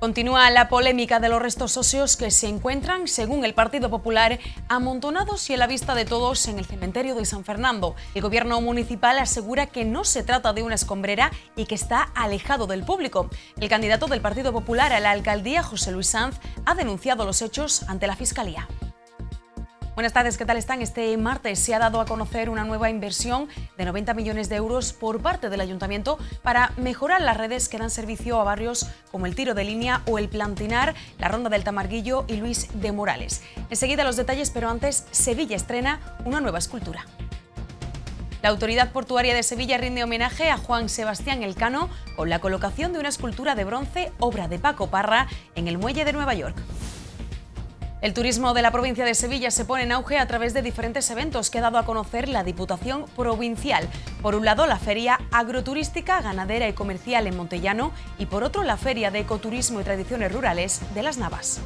Continúa la polémica de los restos óseos que se encuentran, según el Partido Popular, amontonados y a la vista de todos en el cementerio de San Fernando. El gobierno municipal asegura que no se trata de una escombrera y que está alejado del público. El candidato del Partido Popular a la alcaldía, José Luis Sanz, ha denunciado los hechos ante la Fiscalía. Buenas tardes, ¿qué tal están? Este martes se ha dado a conocer una nueva inversión de 90 millones de euros por parte del ayuntamiento para mejorar las redes que dan servicio a barrios como el Tiro de Línea o el Plantinar, la Ronda del Tamarguillo y Luis de Morales. Enseguida los detalles, pero antes Sevilla estrena una nueva escultura. La Autoridad Portuaria de Sevilla rinde homenaje a Juan Sebastián Elcano con la colocación de una escultura de bronce, obra de Paco Parra, en el muelle de Nueva York. El turismo de la provincia de Sevilla se pone en auge a través de diferentes eventos que ha dado a conocer la Diputación Provincial. Por un lado, la Feria Agroturística, Ganadera y Comercial en Montellano y por otro, la Feria de Ecoturismo y Tradiciones Rurales de Las Navas.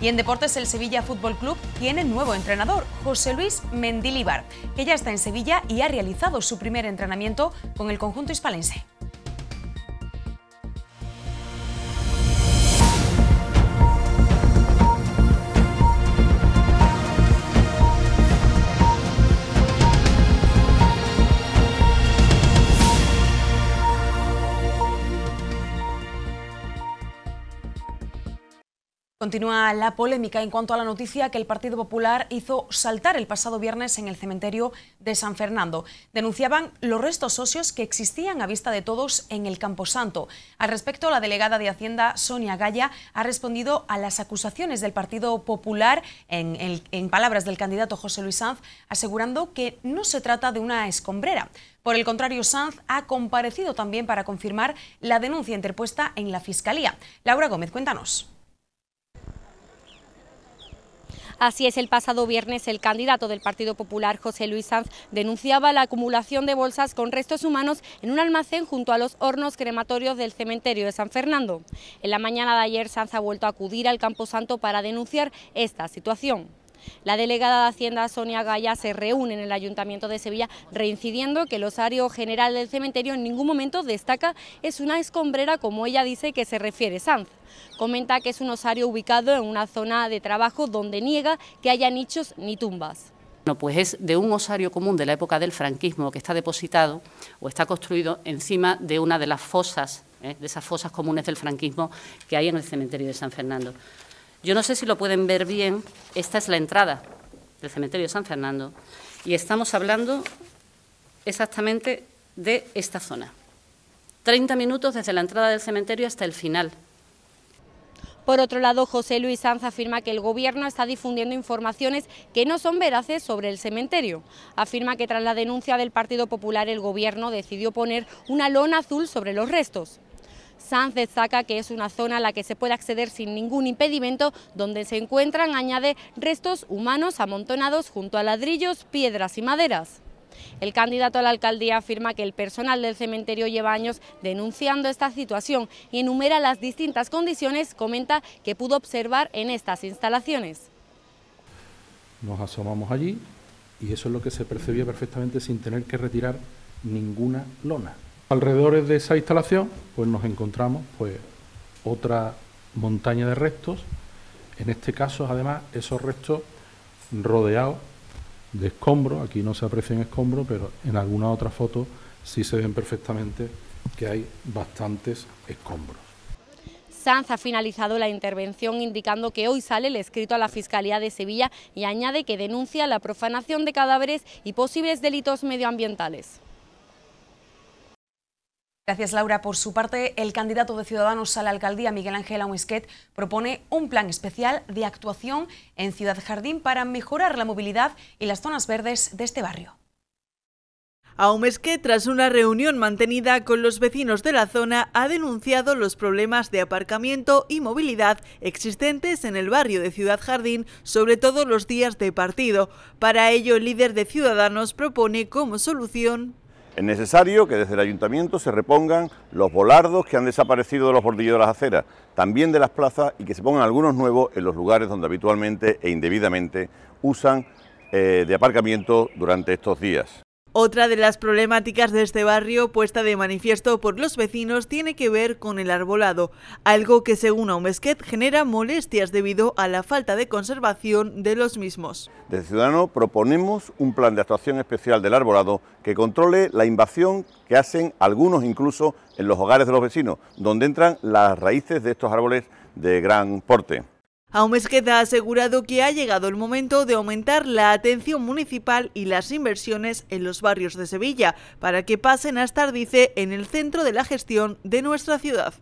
Y en deportes, el Sevilla Fútbol Club tiene nuevo entrenador, José Luis Mendilibar, que ya está en Sevilla y ha realizado su primer entrenamiento con el conjunto hispalense. Continúa la polémica en cuanto a la noticia que el Partido Popular hizo saltar el pasado viernes en el cementerio de San Fernando. Denunciaban los restos óseos que existían a vista de todos en el Camposanto. Al respecto, la delegada de Hacienda, Sonia Gaya, ha respondido a las acusaciones del Partido Popular en, en palabras del candidato José Luis Sanz, asegurando que no se trata de una escombrera. Por el contrario, Sanz ha comparecido también para confirmar la denuncia interpuesta en la Fiscalía. Laura Gómez, cuéntanos. Así es, el pasado viernes el candidato del Partido Popular, José Luis Sanz, denunciaba la acumulación de bolsas con restos humanos en un almacén junto a los hornos crematorios del cementerio de San Fernando. En la mañana de ayer, Sanz ha vuelto a acudir al Camposanto para denunciar esta situación. La delegada de Hacienda, Sonia Gaya, se reúne en el Ayuntamiento de Sevilla, reincidiendo que el osario general del cementerio en ningún momento destaca es una escombrera, como ella dice que se refiere Sanz. Comenta que es un osario ubicado en una zona de trabajo donde niega que haya nichos ni tumbas. Bueno, pues es de un osario común de la época del franquismo que está depositado o está construido encima de una de las fosas, ¿eh? de esas fosas comunes del franquismo que hay en el cementerio de San Fernando. Yo no sé si lo pueden ver bien, esta es la entrada del cementerio San Fernando y estamos hablando exactamente de esta zona. 30 minutos desde la entrada del cementerio hasta el final. Por otro lado, José Luis Sanz afirma que el Gobierno está difundiendo informaciones que no son veraces sobre el cementerio. Afirma que tras la denuncia del Partido Popular el Gobierno decidió poner una lona azul sobre los restos. Sanz destaca que es una zona a la que se puede acceder sin ningún impedimento, donde se encuentran, añade, restos humanos amontonados junto a ladrillos, piedras y maderas. El candidato a la alcaldía afirma que el personal del cementerio lleva años denunciando esta situación y enumera las distintas condiciones, comenta, que pudo observar en estas instalaciones. Nos asomamos allí y eso es lo que se percibía perfectamente sin tener que retirar ninguna lona. Alrededor de esa instalación, pues nos encontramos pues otra montaña de restos. En este caso, además, esos restos rodeados de escombros. Aquí no se aprecian escombros, pero en alguna otra foto sí se ven perfectamente que hay bastantes escombros. Sanz ha finalizado la intervención indicando que hoy sale el escrito a la Fiscalía de Sevilla y añade que denuncia la profanación de cadáveres y posibles delitos medioambientales. Gracias, Laura. Por su parte, el candidato de Ciudadanos a la alcaldía, Miguel Ángel Aumesquet, propone un plan especial de actuación en Ciudad Jardín para mejorar la movilidad y las zonas verdes de este barrio. Aumesquet, tras una reunión mantenida con los vecinos de la zona, ha denunciado los problemas de aparcamiento y movilidad existentes en el barrio de Ciudad Jardín, sobre todo los días de partido. Para ello, el líder de Ciudadanos propone como solución es necesario que desde el ayuntamiento se repongan los volardos que han desaparecido de los bordillos de las aceras, también de las plazas y que se pongan algunos nuevos en los lugares donde habitualmente e indebidamente usan eh, de aparcamiento durante estos días. Otra de las problemáticas de este barrio puesta de manifiesto por los vecinos tiene que ver con el arbolado, algo que según Aumesquet genera molestias debido a la falta de conservación de los mismos. Desde Ciudadano proponemos un plan de actuación especial del arbolado que controle la invasión que hacen algunos incluso en los hogares de los vecinos, donde entran las raíces de estos árboles de gran porte. Aumesqueta ha asegurado que ha llegado el momento de aumentar la atención municipal y las inversiones en los barrios de Sevilla para que pasen a estar, dice, en el centro de la gestión de nuestra ciudad.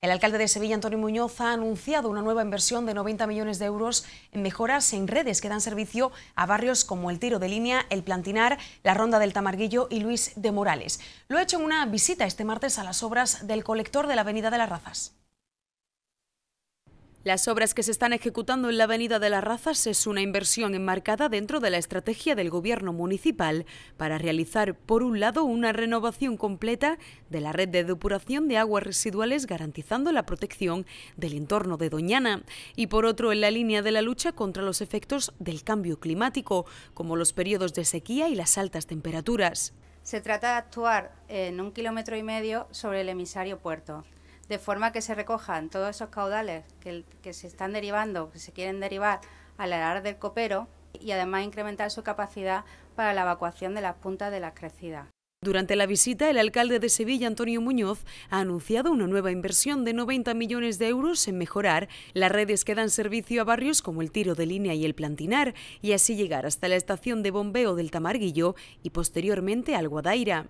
El alcalde de Sevilla, Antonio Muñoz, ha anunciado una nueva inversión de 90 millones de euros en mejoras en redes que dan servicio a barrios como El Tiro de Línea, El Plantinar, La Ronda del Tamarguillo y Luis de Morales. Lo ha hecho en una visita este martes a las obras del colector de la Avenida de las Razas. Las obras que se están ejecutando en la Avenida de las Razas es una inversión enmarcada dentro de la estrategia del Gobierno municipal para realizar, por un lado, una renovación completa de la red de depuración de aguas residuales garantizando la protección del entorno de Doñana y, por otro, en la línea de la lucha contra los efectos del cambio climático, como los periodos de sequía y las altas temperaturas. Se trata de actuar en un kilómetro y medio sobre el emisario puerto de forma que se recojan todos esos caudales que, se están derivando, que se quieren derivar al arar del copero y además incrementar su capacidad para la evacuación de las puntas de las crecidas. Durante la visita, el alcalde de Sevilla, Antonio Muñoz, ha anunciado una nueva inversión de 90 millones de euros en mejorar las redes que dan servicio a barrios como el Tiro de Línea y el Plantinar, y así llegar hasta la estación de bombeo del Tamarguillo y posteriormente al Guadaira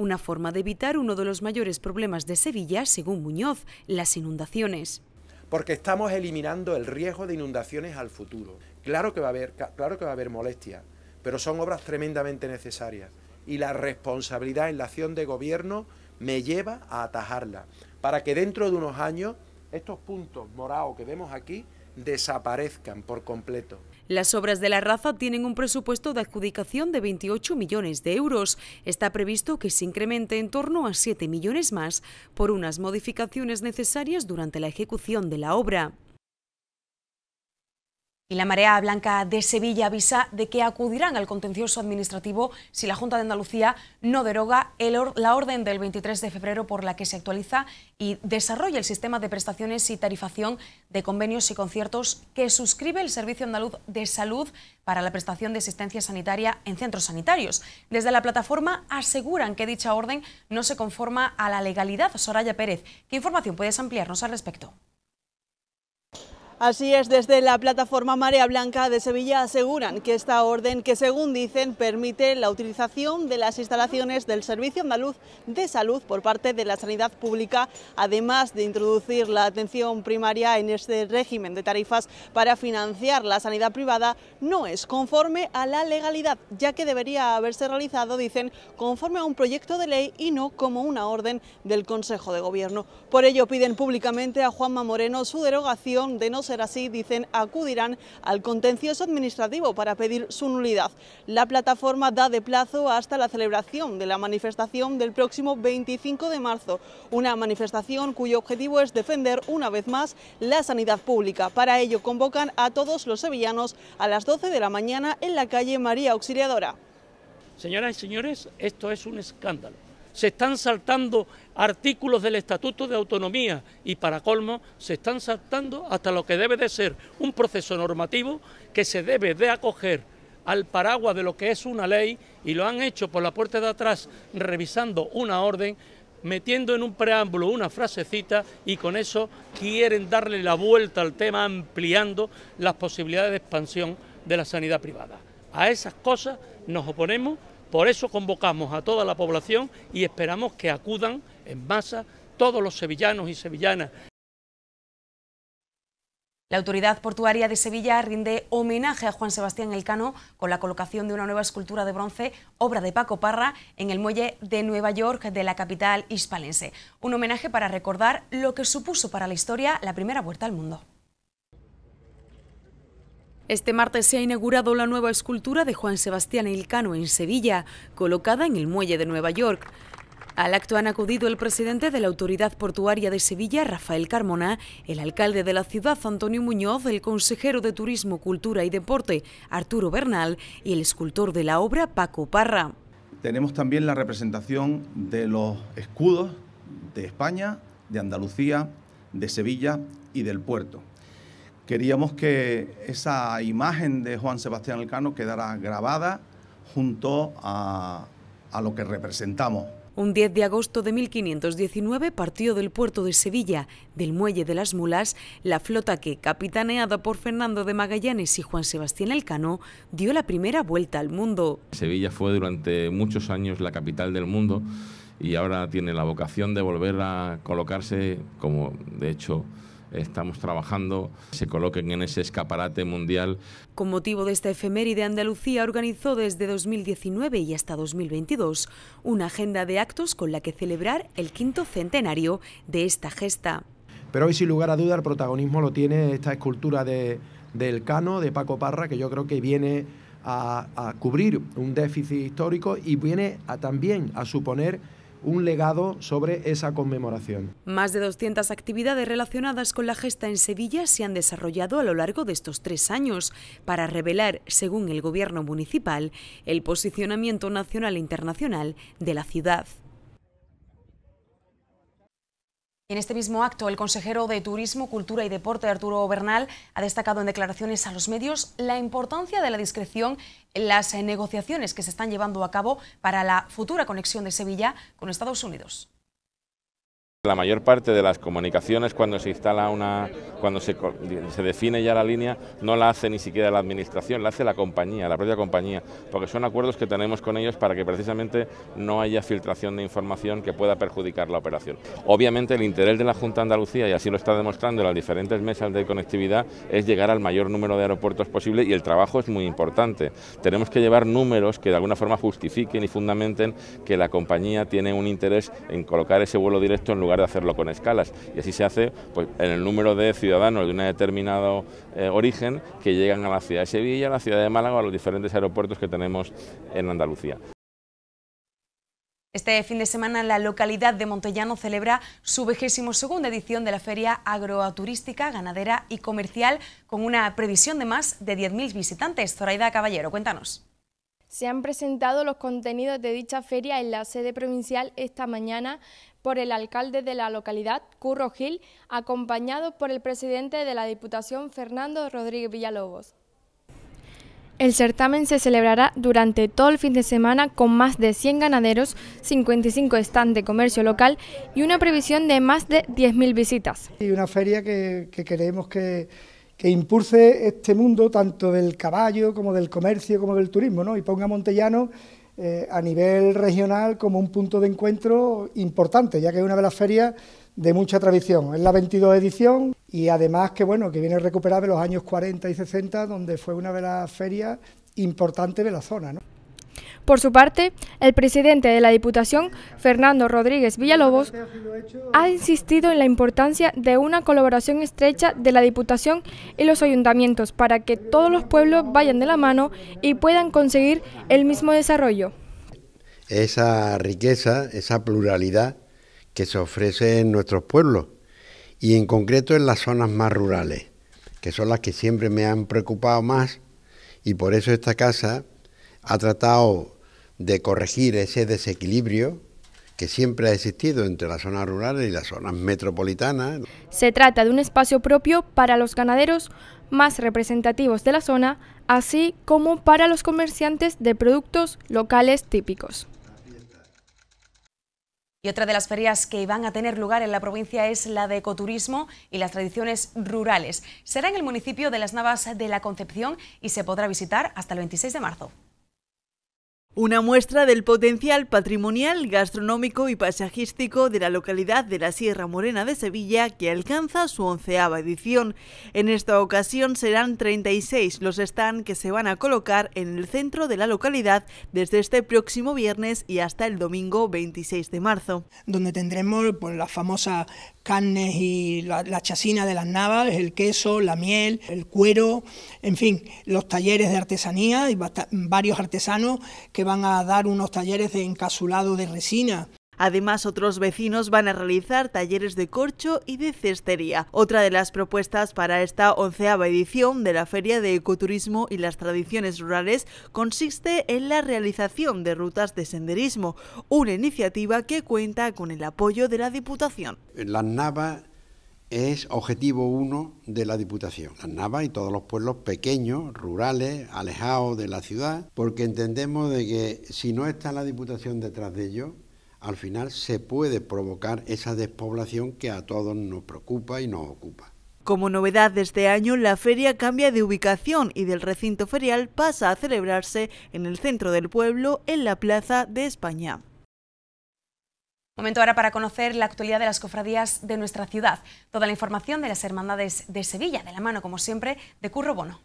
una forma de evitar uno de los mayores problemas de Sevilla, según Muñoz, las inundaciones. Porque estamos eliminando el riesgo de inundaciones al futuro. Claro que va a haber, claro que va a haber molestia, pero son obras tremendamente necesarias y la responsabilidad en la acción de gobierno me lleva a atajarla, para que dentro de unos años estos puntos morados que vemos aquí desaparezcan por completo. Las obras de la raza tienen un presupuesto de adjudicación de 28 millones de euros. Está previsto que se incremente en torno a 7 millones más por unas modificaciones necesarias durante la ejecución de la obra. Y la Marea Blanca de Sevilla avisa de que acudirán al contencioso administrativo si la Junta de Andalucía no deroga la orden del 23 de febrero por la que se actualiza y desarrolla el sistema de prestaciones y tarifación de convenios y conciertos que suscribe el Servicio Andaluz de Salud para la prestación de asistencia sanitaria en centros sanitarios. Desde la plataforma aseguran que dicha orden no se conforma a la legalidad. Soraya Pérez, ¿qué información puedes ampliarnos al respecto? Así es, desde la plataforma Marea Blanca de Sevilla aseguran que esta orden, que según dicen, permite la utilización de las instalaciones del Servicio Andaluz de Salud por parte de la sanidad pública, además de introducir la atención primaria en este régimen de tarifas para financiar la sanidad privada, no es conforme a la legalidad, ya que debería haberse realizado, dicen, conforme a un proyecto de ley y no como una orden del Consejo de Gobierno. Por ello piden públicamente a Juanma Moreno su derogación de no ser así, dicen, acudirán al contencioso administrativo para pedir su nulidad. La plataforma da de plazo hasta la celebración de la manifestación del próximo 25 de marzo, una manifestación cuyo objetivo es defender una vez más la sanidad pública. Para ello convocan a todos los sevillanos a las 12 de la mañana en la calle María Auxiliadora. Señoras y señores, esto es un escándalo se están saltando artículos del Estatuto de Autonomía y para colmo se están saltando hasta lo que debe de ser un proceso normativo que se debe de acoger al paraguas de lo que es una ley y lo han hecho por la puerta de atrás revisando una orden metiendo en un preámbulo una frasecita y con eso quieren darle la vuelta al tema ampliando las posibilidades de expansión de la sanidad privada. A esas cosas nos oponemos por eso convocamos a toda la población y esperamos que acudan en masa todos los sevillanos y sevillanas. La Autoridad Portuaria de Sevilla rinde homenaje a Juan Sebastián Elcano con la colocación de una nueva escultura de bronce, obra de Paco Parra, en el muelle de Nueva York de la capital hispalense. Un homenaje para recordar lo que supuso para la historia la primera vuelta al mundo. Este martes se ha inaugurado la nueva escultura de Juan Sebastián Ilcano en Sevilla, colocada en el muelle de Nueva York. Al acto han acudido el presidente de la Autoridad Portuaria de Sevilla, Rafael Carmona, el alcalde de la ciudad, Antonio Muñoz, el consejero de Turismo, Cultura y Deporte, Arturo Bernal, y el escultor de la obra, Paco Parra. Tenemos también la representación de los escudos de España, de Andalucía, de Sevilla y del puerto. Queríamos que esa imagen de Juan Sebastián Elcano quedara grabada junto a, lo que representamos. Un 10 de agosto de 1519 partió del puerto de Sevilla, del muelle de las Mulas, la flota que, capitaneada por Fernando de Magallanes y Juan Sebastián Elcano, dio la primera vuelta al mundo. Sevilla fue durante muchos años la capital del mundo y ahora tiene la vocación de volver a colocarse como, de hecho, estamos trabajando, se coloquen en ese escaparate mundial. Con motivo de esta efeméride, Andalucía organizó desde 2019 y hasta 2022 una agenda de actos con la que celebrar el quinto centenario de esta gesta. Pero hoy, sin lugar a duda, el protagonismo lo tiene esta escultura de, del Cano, de Paco Parra, que yo creo que viene a, cubrir un déficit histórico y viene a, también a suponer un legado sobre esa conmemoración. Más de 200 actividades relacionadas con la gesta en Sevilla se han desarrollado a lo largo de estos tres años para revelar, según el Gobierno municipal, el posicionamiento nacional e internacional de la ciudad. En este mismo acto, el consejero de Turismo, Cultura y Deporte, Arturo Bernal, ha destacado en declaraciones a los medios la importancia de la discreción en las eh, negociaciones que se están llevando a cabo para la futura conexión de Sevilla con Estados Unidos. La mayor parte de las comunicaciones cuando se instala una, cuando se, define ya la línea, no la hace ni siquiera la administración, la hace la compañía, la propia compañía, porque son acuerdos que tenemos con ellos para que precisamente no haya filtración de información que pueda perjudicar la operación. Obviamente el interés de la Junta de Andalucía, y así lo está demostrando en las diferentes mesas de conectividad, es llegar al mayor número de aeropuertos posible y el trabajo es muy importante. Tenemos que llevar números que de alguna forma justifiquen y fundamenten que la compañía tiene un interés en colocar ese vuelo directo en lugar lugar de hacerlo con escalas. Y así se hace pues, en el número de ciudadanos de un determinado eh, origen que llegan a la ciudad de Sevilla, a la ciudad de Málaga a los diferentes aeropuertos que tenemos en Andalucía. Este fin de semana la localidad de Montellano celebra su segunda edición de la Feria Agroturística, Ganadera y Comercial con una previsión de más de 10.000 visitantes. Zoraida Caballero, cuéntanos. Se han presentado los contenidos de dicha feria en la sede provincial esta mañana por el alcalde de la localidad, Curro Gil, acompañado por el presidente de la Diputación, Fernando Rodríguez Villalobos. El certamen se celebrará durante todo el fin de semana con más de 100 ganaderos, 55 stand de comercio local y una previsión de más de 10.000 visitas. Y una feria que, queremos que, impulse este mundo tanto del caballo como del comercio como del turismo ¿no? y ponga Montellano eh, a nivel regional como un punto de encuentro importante, ya que es una de las ferias de mucha tradición. Es la 22 edición y además que bueno, que viene recuperada de los años 40 y 60, donde fue una de las ferias importantes de la zona. Por su parte, el presidente de la Diputación, Fernando Rodríguez Villalobos, ha insistido en la importancia de una colaboración estrecha de la Diputación y los ayuntamientos para que todos los pueblos vayan de la mano y puedan conseguir el mismo desarrollo. Esa riqueza, esa pluralidad que se ofrece en nuestros pueblos y en concreto en las zonas más rurales, que son las que siempre me han preocupado más y por eso esta casa ha tratado de corregir ese desequilibrio que siempre ha existido entre las zonas rurales y las zonas metropolitanas. Se trata de un espacio propio para los ganaderos más representativos de la zona, así como para los comerciantes de productos locales típicos. Y otra de las ferias que van a tener lugar en la provincia es la de ecoturismo y las tradiciones rurales. Será en el municipio de Las Navas de la Concepción y se podrá visitar hasta el 26 de marzo. Una muestra del potencial patrimonial, gastronómico y paisajístico de la localidad de la Sierra Morena de Sevilla que alcanza su onceava edición. En esta ocasión serán 36 los stands que se van a colocar en el centro de la localidad desde este próximo viernes y hasta el domingo 26 de marzo. Donde tendremos pues, las famosas carnes y la, de las navas, el queso, la miel, el cuero, en fin, los talleres de artesanía y varios artesanos que van a dar unos talleres de encasulado de resina. Además, otros vecinos van a realizar talleres de corcho y de cestería. Otra de las propuestas para esta onceava edición de la Feria de Ecoturismo y las Tradiciones Rurales consiste en la realización de rutas de senderismo, una iniciativa que cuenta con el apoyo de la Diputación. Las es objetivo uno de la Diputación, las Navas y todos los pueblos pequeños, rurales, alejados de la ciudad, porque entendemos de que si no está la Diputación detrás de ellos, al final se puede provocar esa despoblación que a todos nos preocupa y nos ocupa. Como novedad de este año, la feria cambia de ubicación y del recinto ferial pasa a celebrarse en el centro del pueblo, en la Plaza de España. Momento ahora para conocer la actualidad de las cofradías de nuestra ciudad. Toda la información de las Hermandades de Sevilla, de la mano, como siempre, de Curro Bono.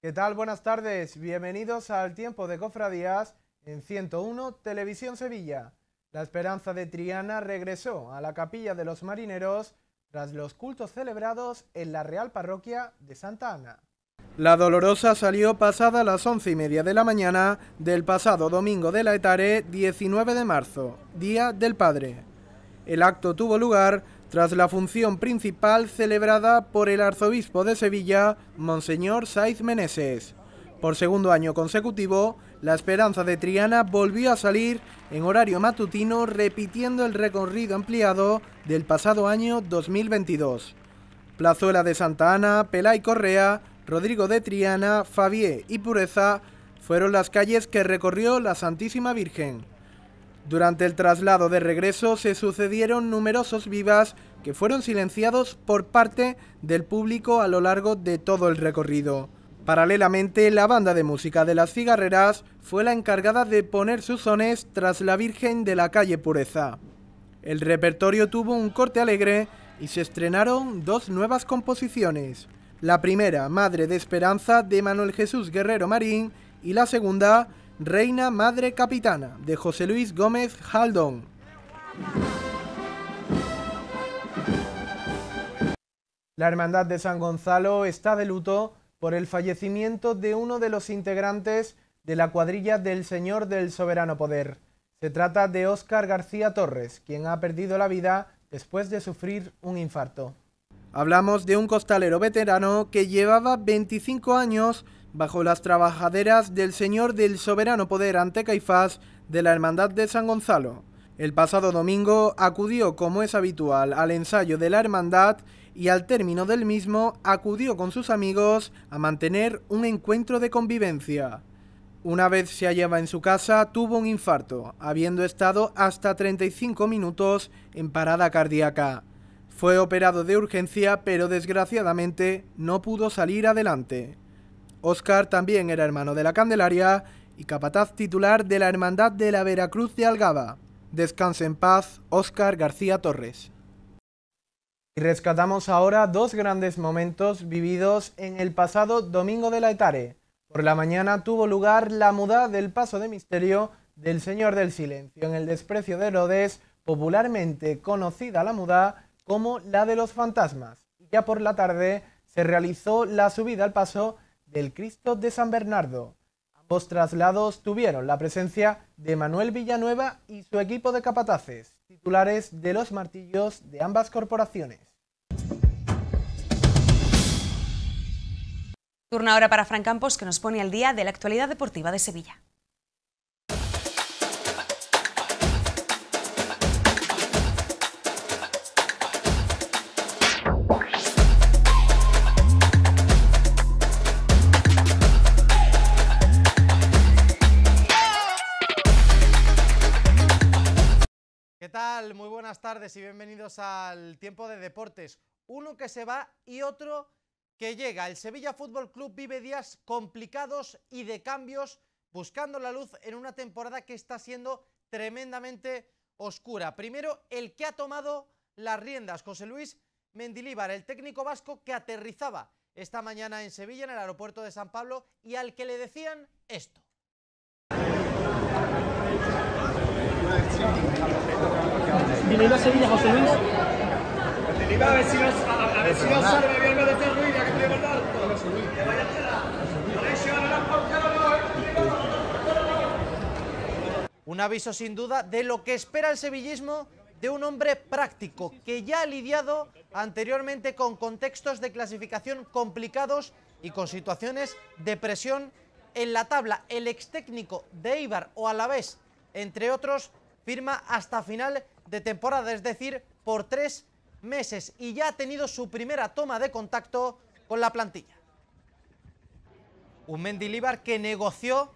¿Qué tal? Buenas tardes. Bienvenidos al Tiempo de Cofradías en 101 Televisión Sevilla. La esperanza de Triana regresó a la capilla de los marineros tras los cultos celebrados en la Real Parroquia de Santa Ana. La Dolorosa salió pasada las once y media de la mañana del pasado domingo de la Etare, 19 de marzo, Día del Padre. El acto tuvo lugar tras la función principal celebrada por el arzobispo de Sevilla, Monseñor Saiz Meneses. Por segundo año consecutivo, la Esperanza de Triana volvió a salir en horario matutino repitiendo el recorrido ampliado del pasado año 2022. Plazuela de Santa Ana, Pelá y Correa Rodrigo de Triana, Fabié y Pureza fueron las calles que recorrió la Santísima Virgen. Durante el traslado de regreso se sucedieron numerosos vivas que fueron silenciados por parte del público a lo largo de todo el recorrido. Paralelamente, la banda de música de las cigarreras fue la encargada de poner sus sones tras la Virgen de la calle Pureza. El repertorio tuvo un corte alegre y se estrenaron dos nuevas composiciones. La primera, Madre de Esperanza, de Manuel Jesús Guerrero Marín, y la segunda, Reina Madre Capitana, de José Luis Gómez Haldón. La Hermandad de San Gonzalo está de luto por el fallecimiento de uno de los integrantes de la cuadrilla del Señor del Soberano Poder. Se trata de Óscar García Torres, quien ha perdido la vida después de sufrir un infarto. Hablamos de un costalero veterano que llevaba 25 años bajo las trabajaderas del Señor del Soberano Poder ante Caifás de la Hermandad de San Gonzalo. El pasado domingo acudió, como es habitual, al ensayo de la Hermandad y al término del mismo acudió con sus amigos a mantener un encuentro de convivencia. Una vez se hallaba en su casa, tuvo un infarto, habiendo estado hasta 35 minutos en parada cardíaca. Fue operado de urgencia, pero desgraciadamente no pudo salir adelante. Oscar también era hermano de la Candelaria y capataz titular de la Hermandad de la Veracruz de Algaba. Descanse en paz, Óscar García Torres. Y rescatamos ahora dos grandes momentos vividos en el pasado domingo de la Etare. Por la mañana tuvo lugar la muda del paso de misterio del Señor del Silencio en el desprecio de Herodes, popularmente conocida la muda como la de los fantasmas. Ya por la tarde se realizó la subida al paso del Cristo de San Bernardo. Ambos traslados tuvieron la presencia de Manuel Villanueva y su equipo de capataces, titulares de los martillos de ambas corporaciones. Turno ahora para Fran Campos, que nos pone al día de la actualidad deportiva de Sevilla. Muy buenas tardes y bienvenidos al tiempo de deportes. Uno que se va y otro que llega. El Sevilla Fútbol Club vive días complicados y de cambios, buscando la luz en una temporada que está siendo tremendamente oscura. Primero, el que ha tomado las riendas, José Luis Mendilíbar, el técnico vasco que aterrizaba esta mañana en Sevilla, en el aeropuerto de San Pablo, y al que le decían esto. Un aviso sin duda de lo que espera el sevillismo de un hombre práctico que ya ha lidiado anteriormente con contextos de clasificación complicados y con situaciones de presión en la tabla. El ex técnico de Ibar o Alavés, entre otros, firma hasta final de temporada, es decir, por tres meses. Y ya ha tenido su primera toma de contacto con la plantilla. Un Mendilibar que negoció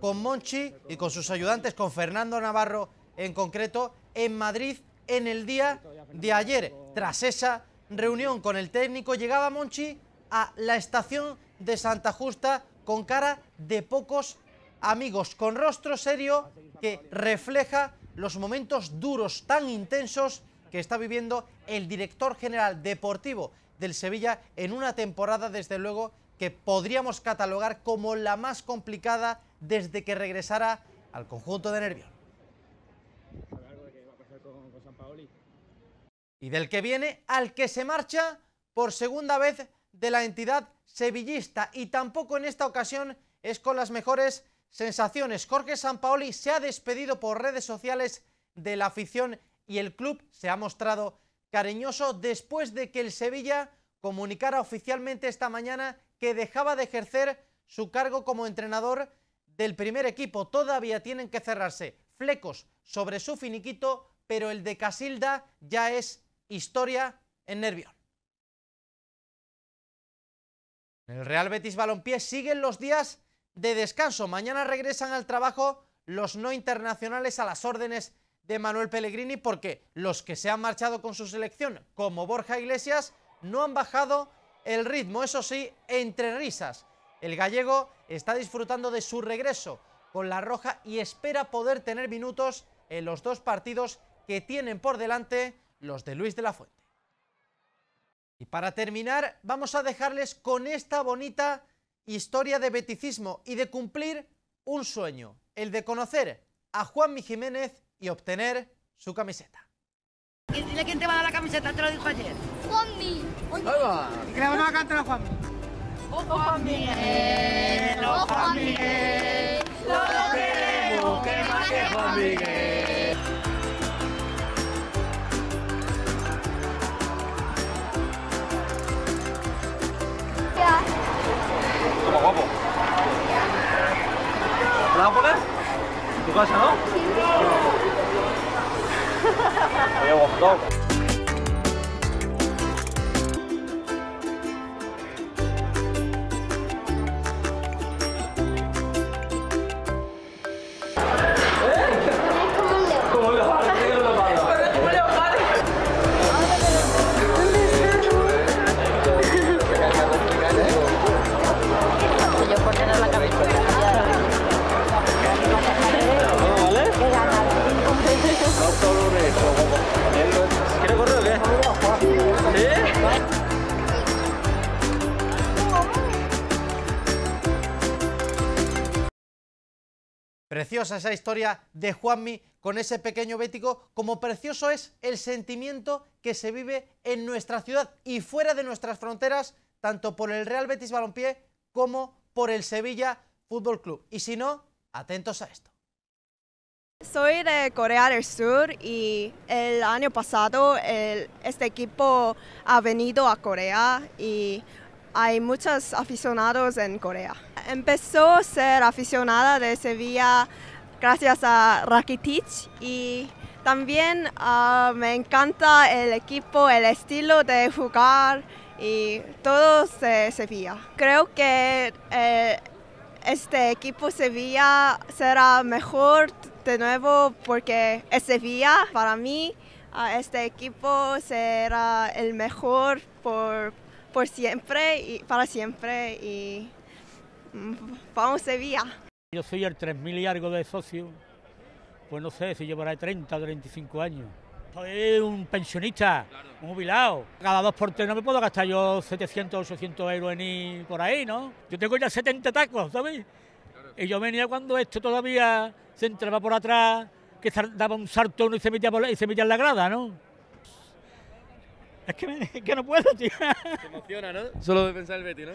con Monchi y con sus ayudantes, con Fernando Navarro en concreto, en Madrid en el día de ayer. Tras esa reunión con el técnico llegaba Monchi a la estación de Santa Justa con cara de pocos amigos, con rostro serio que refleja los momentos duros tan intensos que está viviendo el director general deportivo del Sevilla en una temporada, desde luego, que podríamos catalogar como la más complicada desde que regresara al conjunto de Nervión. Y del que viene al que se marcha por segunda vez de la entidad sevillista. Y tampoco en esta ocasión es con las mejores sensaciones. Jorge Sampaoli se ha despedido por redes sociales de la afición y el club se ha mostrado cariñoso después de que el Sevilla comunicara oficialmente esta mañana que dejaba de ejercer su cargo como entrenador del primer equipo. Todavía tienen que cerrarse flecos sobre su finiquito, pero el de Casilda ya es historia en Nervión. el Real Betis Balompié siguen los días de descanso. Mañana regresan al trabajo los no internacionales a las órdenes de Manuel Pellegrini porque los que se han marchado con su selección, como Borja Iglesias, no han bajado el ritmo. Eso sí, entre risas. El gallego está disfrutando de su regreso con la roja y espera poder tener minutos en los dos partidos que tienen por delante los de Luis de la Fuente. Y para terminar, vamos a dejarles con esta bonita historia de beticismo y de cumplir un sueño, el de conocer a Juanmi Jiménez y obtener su camiseta. dile quién te va a dar la camiseta? Te lo dijo ayer. Juanmi. Ahí va. que le vamos a cantar a Juanmi. Oh, Juan Miguel, oh, Juan Miguel, oh, queremos, que más que Juan Miguel. 나보네? 누가 샤워? 왜 왔어? Preciosa esa historia de Juanmi con ese pequeño bético, como precioso es el sentimiento que se vive en nuestra ciudad y fuera de nuestras fronteras, tanto por el Real Betis Balompié como por el Sevilla Fútbol Club. Y si no, atentos a esto. Soy de Corea del Sur y el año pasado este equipo ha venido a Corea y hay muchos aficionados en Corea empezó a ser aficionada de Sevilla gracias a Rakitic y también ah, me encanta el equipo, el estilo de jugar y todo de Sevilla. Creo que eh, este equipo Sevilla será mejor de nuevo porque es Sevilla para mí. Ah, este equipo será el mejor por, por siempre y para siempre Vamos Sevilla Yo soy el 3.000 y algo de socio, pues no sé si llevará 30 o 35 años. Soy un pensionista, un jubilado. Cada dos por tres no me puedo gastar yo 700, 800 euros en ir por ahí, ¿no? Yo tengo ya 70 tacos, ¿sabes? Y yo venía cuando esto todavía se entraba por atrás, que daba un salto uno y se metía, y se en la grada, ¿no? Es que, que no puedo, tío. emociona, ¿no? Solo de pensar el Betty, ¿no?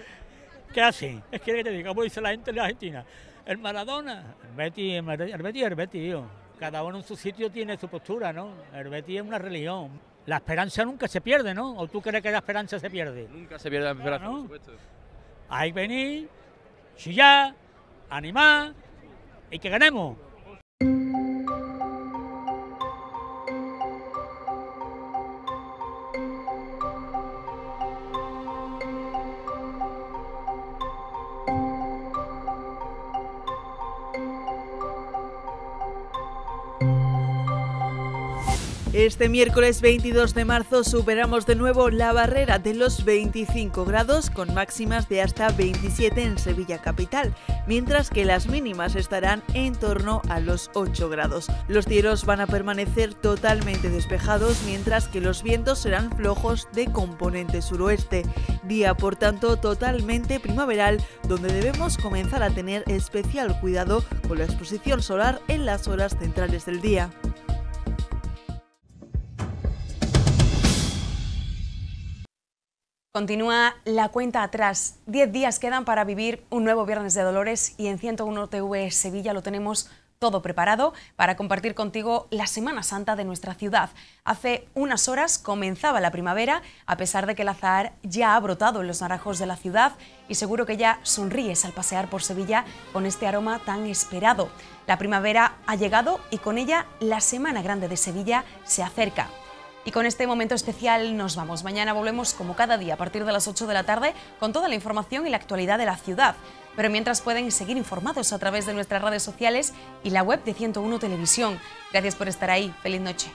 ¿Qué hacen? Es que te digo, como dice la gente de Argentina, el Maradona, el Betty, el Betty, el tío. Cada uno en su sitio tiene su postura, ¿no? El es una religión. La esperanza nunca se pierde, ¿no? ¿O tú crees que la esperanza se pierde? Nunca se pierde la esperanza, por supuesto. Hay que venir, chillar, animar y que ganemos. Thank you. Este miércoles 22 de marzo superamos de nuevo la barrera de los 25 grados con máximas de hasta 27 en Sevilla capital, mientras que las mínimas estarán en torno a los 8 grados. Los cielos van a permanecer totalmente despejados mientras que los vientos serán flojos de componente suroeste. Día por tanto totalmente primaveral donde debemos comenzar a tener especial cuidado con la exposición solar en las horas centrales del día. Continúa la cuenta atrás. Diez días quedan para vivir un nuevo Viernes de Dolores y en 101 TV Sevilla lo tenemos todo preparado para compartir contigo la Semana Santa de nuestra ciudad. Hace unas horas comenzaba la primavera, a pesar de que el azahar ya ha brotado en los naranjos de la ciudad y seguro que ya sonríes al pasear por Sevilla con este aroma tan esperado. La primavera ha llegado y con ella la Semana Grande de Sevilla se acerca. Y con este momento especial nos vamos. Mañana volvemos como cada día a partir de las 8 de la tarde con toda la información y la actualidad de la ciudad. Pero mientras pueden seguir informados a través de nuestras redes sociales y la web de 101 Televisión. Gracias por estar ahí. Feliz noche.